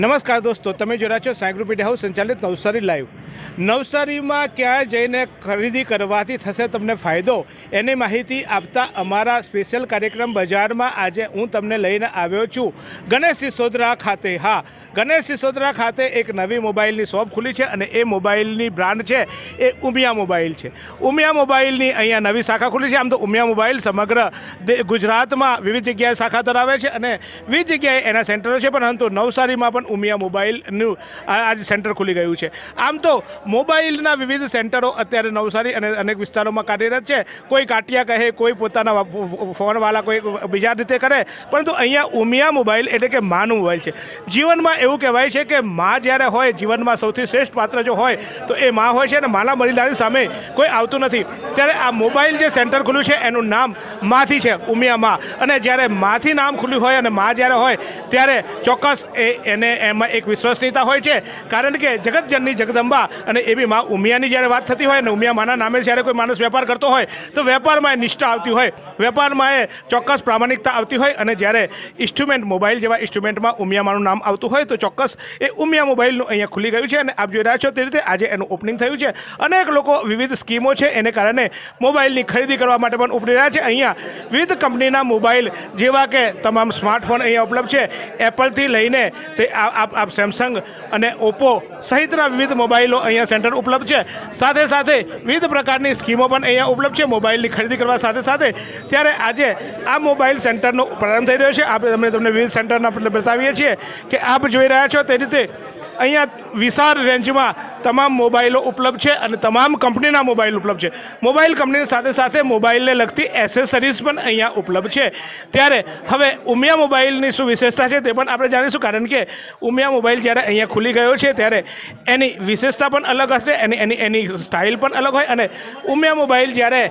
નમસ્કાર દોસ્તો તમે જોયા છો સાંઈ ગ્રુપ હાઉસ સંચાલિત નવસારી લાઈવ નવસારીમાં ક્યાં જઈને ખરીદી કરવાથી થશે તમને ફાયદો એની માહિતી આપતા અમારા સ્પેશિયલ કાર્યક્રમ બજારમાં આજે હું તમને લઈને આવ્યો છું ગણેશ સિસોદરા ખાતે હા ગણેશ સિસોદરા ખાતે એક નવી મોબાઈલની શોપ ખુલી છે અને એ મોબાઈલની બ્રાન્ડ છે એ ઉમિયા મોબાઈલ છે ઉમિયા મોબાઈલની અહીંયા નવી શાખા ખુલી છે આમ તો ઉમિયા મોબાઈલ સમગ્ર ગુજરાતમાં વિવિધ જગ્યાએ શાખા ધરાવે છે અને વિવિધ જગ્યાએ એના સેન્ટરો છે પરંતુ નવસારીમાં પણ ઉમિયા મોબાઈલનું આ આજે સેન્ટર ખુલી ગયું છે આમ તો મોબાઈલના વિવિધ સેન્ટરો અત્યારે નવસારી અને અનેક વિસ્તારોમાં કાર્યરત છે કોઈ કાટિયા કહે કોઈ પોતાના ફોનવાળા કોઈ બીજા રીતે કરે પરંતુ અહીંયા ઉમિયા મોબાઈલ એટલે કે માનું મોબાઈલ છે જીવનમાં એવું કહેવાય છે કે મા જ્યારે હોય જીવનમાં સૌથી શ્રેષ્ઠ પાત્ર જો હોય તો એ મા હોય છે અને માલા મરિલાની સામે કોઈ આવતું નથી ત્યારે આ મોબાઈલ જે સેન્ટર ખુલ્યું છે એનું નામ માથી છે ઉમિયા મા અને જ્યારે માથી નામ ખુલ્યું હોય અને મા જ્યારે હોય ત્યારે ચોક્કસ એ એને એમાં એક વિશ્વસનીયતા હોય છે કારણ કે જગતજનની જગદંબા અને એવી માં ઉમિયાની જ્યારે વાત થતી હોય ને ઉમિયા નામે જ્યારે કોઈ માણસ વેપાર કરતો હોય તો વેપારમાં એ નિષ્ઠા આવતી હોય વેપારમાં એ ચોક્કસ પ્રામાણિકતા આવતી હોય અને જ્યારે ઇન્સ્ટ્રુમેન્ટ મોબાઈલ જેવા ઇન્સ્ટ્રુમેન્ટમાં ઉમિયામાનું નામ આવતું હોય તો ચોક્કસ એ ઉમિયા મોબાઈલનું અહીંયા ખુલી ગયું છે અને આપ જોઈ રહ્યા છો તે રીતે આજે એનું ઓપનિંગ થયું છે અનેક લોકો વિવિધ સ્કીમો છે એને કારણે મોબાઈલની ખરીદી કરવા માટે પણ ઉપડી રહ્યા છે અહીંયા વિવિધ કંપનીના મોબાઈલ જેવા કે તમામ સ્માર્ટફોન અહીંયા ઉપલબ્ધ છે એપલથી લઈને તે આપ સેમસંગ અને ઓપ્પો સહિતના વિવિધ મોબાઈલો અહીંયા સેન્ટર ઉપલબ્ધ છે સાથે સાથે વિવિધ પ્રકારની સ્કીમો પણ અહીંયા ઉપલબ્ધ છે મોબાઈલની ખરીદી કરવા સાથે સાથે ત્યારે આજે આ મોબાઈલ સેન્ટરનો પ્રારંભ થઈ રહ્યો છે આપણે તમને તમને વિવિધ સેન્ટરના બતાવીએ છીએ કે આપ જોઈ રહ્યા છો તે રીતે અહીંયા વિશાળ રેન્જમાં તમામ મોબાઈલો ઉપલબ્ધ છે અને તમામ કંપનીના મોબાઈલ ઉપલબ્ધ છે મોબાઈલ કંપનીની સાથે સાથે મોબાઈલને લગતી એસેસરીઝ પણ અહીંયા ઉપલબ્ધ છે ત્યારે હવે ઉમિયા મોબાઈલની શું વિશેષતા છે તે પણ આપણે જાણીશું કારણ કે ઉમિયા મોબાઈલ જ્યારે અહીંયા ખુલી ગયો છે ત્યારે એની વિશેષતા પણ અલગ હશે એની એની એની સ્ટાઇલ પણ અલગ હોય અને ઉમિયા મોબાઈલ જ્યારે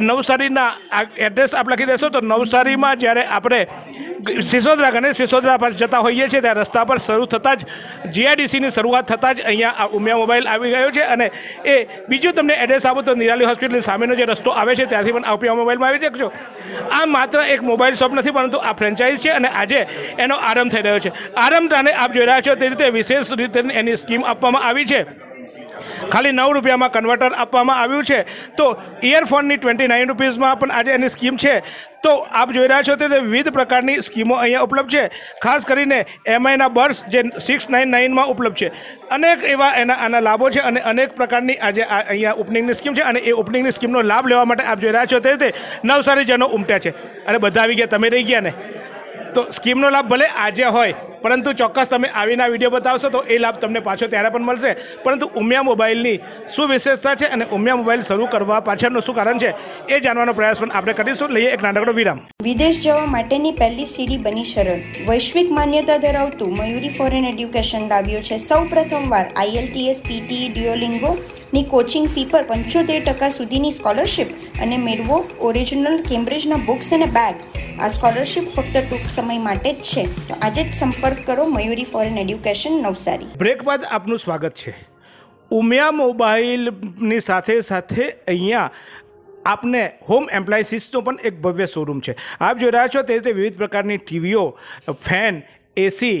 નવસારીના એડ્રેસ આપ લખી દેશો તો નવસારીમાં જ્યારે આપણે સિસોદરા ગણેશ સિસોદરા પર જતા હોઈએ છીએ ત્યાં રસ્તા પર શરૂ થતાં જ જીઆઈડીસીની શરૂઆત થતાં જ અહીંયા આ ઉમિયા મોબાઈલ આવી ગયો છે અને એ બીજું તમને એડ્રેસ આપો તો નિરાલી હોસ્પિટલની સામેનો જે રસ્તો આવે છે ત્યાંથી પણ ઉમિયા મોબાઈલમાં આવી શકશો આ માત્ર એક મોબાઈલ શોપ નથી પરંતુ આ ફ્રેન્ચાઇઝ છે અને આજે એનો આરંભ થઈ રહ્યો છે આરંભ આપ જોઈ રહ્યા છો તે રીતે વિશેષ રીતે એની સ્કીમ આપવામાં આવી છે ખાલી નવ રૂપિયામાં કન્વર્ટર આપવામાં આવ્યું છે તો ઇયરફોનની ટ્વેન્ટી નાઇન રૂપીઝમાં પણ આજે એની સ્કીમ છે તો આપ જોઈ રહ્યા છો તે વિવિધ પ્રકારની સ્કીમો અહીંયા ઉપલબ્ધ છે ખાસ કરીને એમઆઈના બર્સ જે સિક્સ નાઇન નાઇનમાં ઉપલબ્ધ છે અનેક એવા એના આના લાભો છે અને અનેક પ્રકારની આજે અહીંયા ઓપનિંગની સ્કીમ છે અને એ ઓપનિંગની સ્કીમનો લાભ લેવા માટે આપ જોઈ રહ્યા છો તે રીતે નવસારીજનો ઉમટ્યા છે અને બધા આવી ગયા તમે રહી ગયા ને તો સ્કીમનો લાભ ભલે આજે હોય પરંતુ ચોક્કસ તમે આવીને આ વિડીયો બતાવશો તો એ લાભ તમને પાછો ત્યારે પણ મળશે પરંતુ ઉમિયા મોબાઈલની શું વિશેષતા છે અને ઉમિયા મોબાઈલ શરૂ કરવા પાછળનું શું કારણ છે એ જાણવાનો પ્રયાસ પણ આપણે કરીશું લઈએ એક નાનકડો વિરામ વિદેશ જવા માટેની પહેલી સીડી બની સરળ વૈશ્વિક માન્યતા ધરાવતું મયુરી ફોરેન એડ્યુકેશન લાવ્યું છે સૌ પ્રથમવાર આઈએલટીએસ પીટી ડિયોલિંગો ની કોચિંગ ફી પર પંચોતેર ટકા સુધીની સ્કોલરશિપ અને મેળવો ઓરિજિનલ કેમ્બ્રિજના બુક્સ અને બેગ આ સ્કોલરશિપ ફક્ત ટૂંક સમય માટે જ છે તો આજે જ સંપર્ક સંપર્ક કરો Mayuri foreign education Navsari break બાદ આપનું સ્વાગત છે ઉમિયા મોબાઈલની સાથે સાથે અહીંયા આપને હોમ એમ્પ્લાયન્સીસનો પણ એક ભવ્ય શોરૂમ છે આપ જોઈ રહ્યા છો તે રીતે વિવિધ પ્રકારની ટીવીઓ ફેન એસી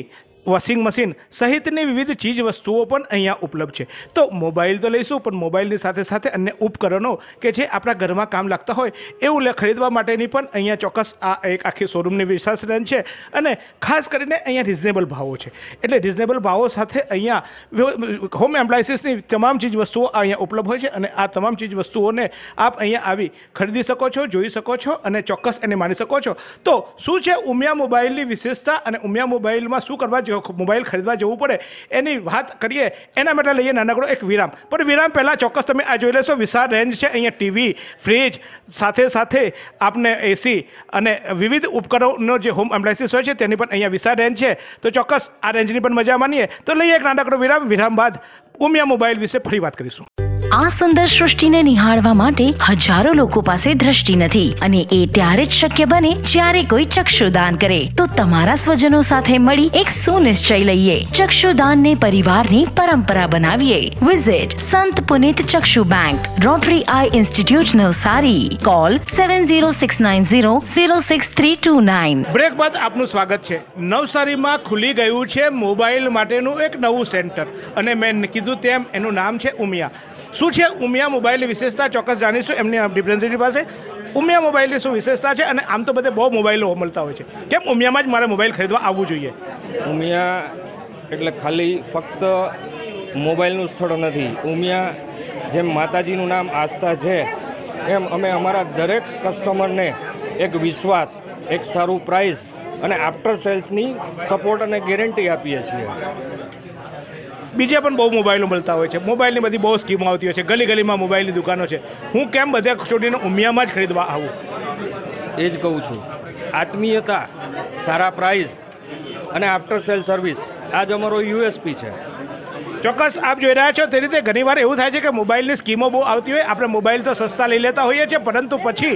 વોશિંગ મશીન સહિતની વિવિધ ચીજ વસ્તુઓ પણ અહીંયા ઉપલબ્ધ છે તો મોબાઈલ તો લઈશું પણ મોબાઈલની સાથે સાથે અન્ય ઉપકરણો કે જે આપણા ઘરમાં કામ લાગતા હોય એવું ખરીદવા માટેની પણ અહીંયા ચોક્કસ આ એક આખી શોરૂમની વિશ્વાસ રેન્જ છે અને ખાસ કરીને અહીંયા રિઝનેબલ ભાવો છે એટલે રિઝનેબલ ભાવો સાથે અહીંયા હોમ એમ્પ્લાયન્સીસની તમામ ચીજ વસ્તુઓ અહીંયા ઉપલબ્ધ હોય છે અને આ તમામ ચીજ વસ્તુઓને આપ અહીંયા આવી ખરીદી શકો છો જોઈ શકો છો અને ચોક્કસ એને માની શકો છો તો શું છે ઉમિયા મોબાઈલની વિશેષતા અને ઉમિયા મોબાઈલમાં શું કરવા મોબાઈલ ખરીદવા જવું પડે એની વાત કરીએ એના માટે લઈએ નાનકડો એક વિરામ પણ વિરામ પહેલાં ચોક્કસ તમે આ જોઈ લેશો વિશાળ રેન્જ છે અહીંયા ટીવી ફ્રીજ સાથે સાથે આપને એસી અને વિવિધ ઉપકરણોનો જે હોમ એપ્લાયન્સીસ હોય છે તેની પણ અહીંયા વિશાળ રેન્જ છે તો ચોક્કસ આ રેન્જની પણ મજા માનીએ તો લઈએ એક નાનકડો વિરામ વિરામ બાદ ઉમિયા મોબાઈલ વિશે ફરી વાત કરીશું આ સુંદર સૃષ્ટિને નિહાળવા માટે હજારો લોકો પાસે દ્રષ્ટિ નથી અને એ ત્યારે જ શક્ય બને જ્યારે કોઈ ચક્ષુદાન કરે તો તમારા સ્વજનો સાથે મળી એક સુનિશ્ચય લઈએ ચક્ષુદાનને પરિવારની પરંપરા બનાવીએ visit Sant Punit Chakshu bank rotary eye institute Navsari call seven zero six nine zero zero six three two nine break બાદ આપનું સ્વાગત છે નવસારીમાં ખુલી ગયું છે મોબાઈલ માટેનું એક નવું સેન્ટર અને મેં કીધું તેમ એનું નામ છે ઉમિયા શું છે ઉમિયા મોબાઈલની વિશેષતા ચોક્કસ જાણીશું એમની રિપ્રેઝેન્ટેટિવ પાસે ઉમિયા મોબાઈલની શું વિશેષતા છે અને આમ તો બધે બહુ મોબાઈલો મળતા હોય છે કેમ ઉમિયામાં જ મારે મોબાઈલ ખરીદવા આવવું જોઈએ ઉમિયા એટલે ખાલી ફક્ત મોબાઈલનું સ્થળ નથી ઉમિયા જેમ માતાજીનું નામ આસ્થા છે એમ અમે અમારા દરેક કસ્ટમરને એક વિશ્વાસ એક સારું પ્રાઇઝ અને આફ્ટર સેલ્સની સપોર્ટ અને ગેરંટી આપીએ છીએ બીજે પણ બહુ મોબાઈલો મળતા હોય છે મોબાઈલની બધી બહુ સ્કીમો આવતી હોય છે ગલી ગલીમાં મોબાઈલની દુકાનો છે હું કેમ બધા સ્ટુડિયોને ઉમિયામાં જ ખરીદવા આવું એ જ કહું છું આત્મીયતા સારા પ્રાઇઝ અને આફ્ટર સેલ સર્વિસ આજ જ અમારો યુએસપી છે ચોક્કસ આપ જોઈ રહ્યા છો તે રીતે ઘણીવાર એવું થાય છે કે મોબાઈલની સ્કીમો બહુ આવતી હોય આપણે મોબાઈલ તો સસ્તા લઈ લેતા હોઈએ છીએ પરંતુ પછી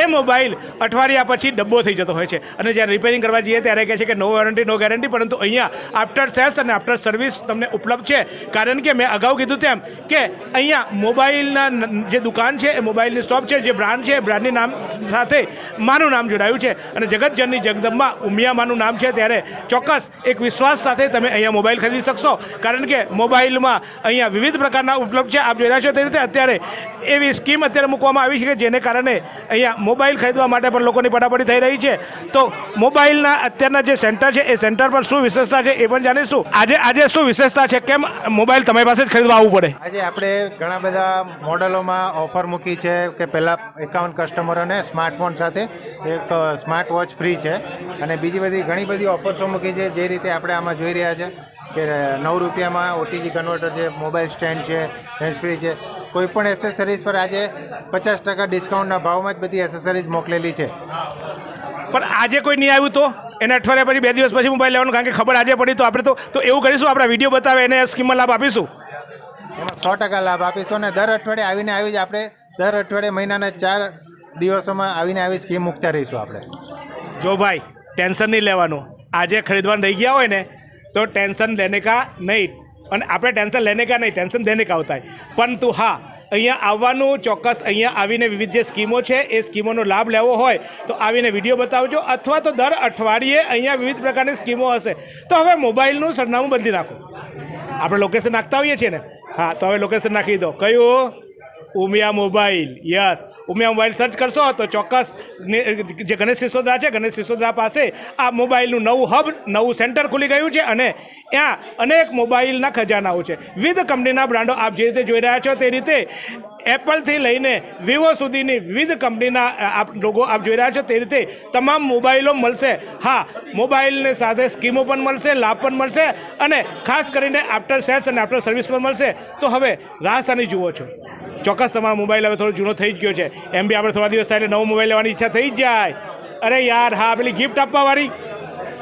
એ મોબાઈલ અઠવાડિયા પછી ડબ્બો થઈ જતો હોય છે અને જ્યારે રિપેરિંગ કરવા જઈએ ત્યારે કહે છે કે નો વોરંટી નો ગેરંટી પરંતુ અહીંયા આફ્ટર સેસ અને આફ્ટર સર્વિસ તમને ઉપલબ્ધ છે કારણ કે મેં અગાઉ કીધું તેમ કે અહીંયા મોબાઈલના જે દુકાન છે એ મોબાઈલની શોપ છે જે બ્રાન્ડ છે એ બ્રાન્ડની નામ સાથે માનું નામ જોડાયું છે અને જગતજનની જગદંબા ઉમિયામાનું નામ છે ત્યારે ચોક્કસ એક વિશ્વાસ સાથે તમે અહીંયા મોબાઈલ ખરીદી શકશો કારણ કે મોબાઈલ મોબાઈલમાં અહીંયા વિવિધ પ્રકારના ઉપલબ્ધ છે આપ જોઈ રહ્યા છો તે રીતે અત્યારે એવી સ્કીમ અત્યારે મૂકવામાં આવી છે કે જેને કારણે અહીંયા મોબાઈલ ખરીદવા માટે પણ લોકોની પડાપડી થઈ રહી છે તો મોબાઈલના અત્યારના જે સેન્ટર છે એ સેન્ટર પર શું વિશેષતા છે એ પણ જાણીશું આજે આજે શું વિશેષતા છે કેમ મોબાઈલ તમારી પાસે જ ખરીદવા આવવું પડે આજે આપણે ઘણા બધા મોડલોમાં ઓફર મૂકી છે કે પહેલાં એકાવન કસ્ટમરોને સ્માર્ટફોન સાથે એક સ્માર્ટ વોચ ફ્રી છે અને બીજી બધી ઘણી બધી ઓફર્સો મૂકી છે જે રીતે આપણે આમાં જોઈ રહ્યા છે કે નવ રૂપિયામાં ઓટીજી કન્વર્ટર છે મોબાઈલ સ્ટેન્ડ છે હેન્ડસ્ફ્રી છે કોઈપણ એસેસરીઝ પર આજે પચાસ ટકા ડિસ્કાઉન્ટના ભાવમાં જ બધી એસેસરીઝ મોકલેલી છે પણ આજે કોઈ નહીં આવ્યું તો એને અઠવાડિયા પછી બે દિવસ પછી મોબાઈલ લેવાનું કારણ કે ખબર આજે પડી તો આપણે તો તો એવું કરીશું આપણા વિડીયો બતાવે એને સ્કીમમાં લાભ આપીશું એમાં સો ટકા લાભ આપીશું અને દર અઠવાડિયે આવીને આવી જ આપણે દર અઠવાડિયે મહિનાના ચાર દિવસોમાં આવીને આવી સ્કીમ મૂકતા રહીશું આપણે જો ભાઈ ટેન્શન નહીં લેવાનું આજે ખરીદવાનું રહી ગયા હોય ને તો ટેન્શન લેને કા નહીં અને આપણે ટેન્શન લેને કા નહીં ટેન્શન દેને કા હોતા પરંતુ હા અહીંયા આવવાનું ચોક્કસ અહીંયા આવીને વિવિધ જે સ્કીમો છે એ સ્કીમોનો લાભ લેવો હોય તો આવીને વિડીયો બતાવજો અથવા તો દર અઠવાડિયે અહીંયા વિવિધ પ્રકારની સ્કીમો હશે તો હવે મોબાઈલનું સરનામું બદલી નાખો આપણે લોકેશન નાખતા હોઈએ છીએ ને હા તો હવે લોકેશન નાખી દો કયું Umiya mobile yes Umiya mobile search કરશો તો ચોક્કસ જે ગણેશ સિસોદરા છે ગણેશ સિસોદરા પાસે આ મોબાઈલનું નવું હબ નવું સેન્ટર ખુલી ગયું છે અને ત્યાં અનેક મોબાઈલના ખજાનાઓ છે વિવિધ કંપનીના બ્રાન્ડો આપ જે રીતે જોઈ રહ્યા છો તે રીતે એપલથી લઈને વિવો સુધીની વિવિધ કંપનીના આપ લોકો આપ જોઈ રહ્યા છો તે રીતે તમામ મોબાઈલો મળશે હા મોબાઈલને સાથે સ્કીમો પણ મળશે લાભ પણ મળશે અને ખાસ કરીને આફ્ટર સેલ્સ અને આફ્ટર સર્વિસ પણ મળશે તો હવે રાહ સાની જુઓ છો ચોક્કસ તમારો મોબાઈલ હવે થોડો જૂનો થઈ જ ગયો છે એમ બી આપણે થોડા દિવસ થાય એટલે નવો મોબાઈલ લેવાની ઈચ્છા થઈ જાય અરે યાર હા પેલી ગિફ્ટ આપવાવાળી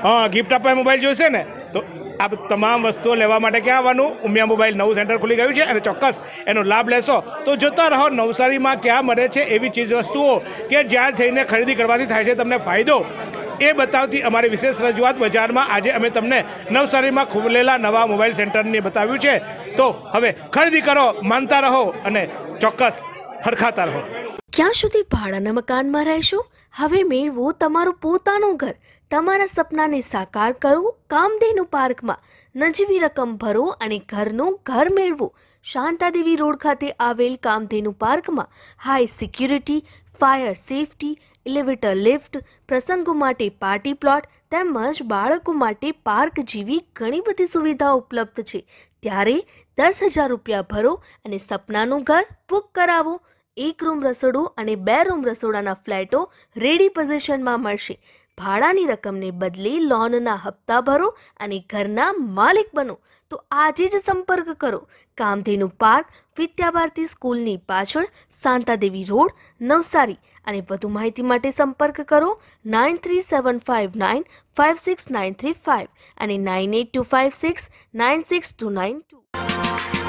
હા ગિફ્ટ આપવા મોબાઈલ જોઈશે ને તો આ તમામ વસ્તુઓ લેવા માટે ક્યાં આવવાનું ઉમિયા મોબાઈલ નવું સેન્ટર ખુલી ગયું છે અને ચોક્કસ એનો લાભ લેશો તો જોતા રહો નવસારીમાં ક્યાં મળે છે એવી ચીજ વસ્તુઓ કે જ્યાં જઈને ખરીદી કરવાથી થાય છે તમને ફાયદો એ બતાવતી અમારી વિશેષ રજૂઆત બજારમાં આજે અમે તમને નવસારીમાં ખુલેલા નવા મોબાઈલ સેન્ટરને બતાવ્યું છે તો હવે ખરીદી કરો માનતા રહો અને ચોક્કસ હરખાતા રહો ક્યાં સુધી ભાડાના મકાનમાં રહેશો હવે મેળવો તમારું પોતાનું ઘર તમારા સપનાને સાકાર કરો કામધેનુ પાર્કમાં નજીવી રકમ ભરો અને ઘરનું ઘર મેળવો શાંતાદેવી રોડ ખાતે આવેલ કામધેનુ પાર્કમાં high security fire safety elevator lift પ્રસંગો માટે પાર્ટી પ્લોટ તેમજ બાળકો માટે પાર્ક જેવી ઘણી બધી સુવિધાઓ ઉપલબ્ધ છે ત્યારે દસ હજાર રૂપિયા ભરો અને સપનાનું ઘર બુક કરાવો એક રૂમ રસોડું અને બે રૂમ રસોડાના ફ્લેટો રેડી પોઝિશનમાં મળશે ભાડાની રકમને બદલે લોનના હપ્તા ભરો અને ઘરના માલિક બનો તો આજે જ સંપર્ક કરો કામધેનુ પાર્ક વિદ્યાભારતી સ્કૂલની પાછળ શાંતાદેવી રોડ નવસારી અને વધુ માહિતી માટે સંપર્ક કરો nine three seven five nine five six nine three five અને nine eight two five six nine six two nine two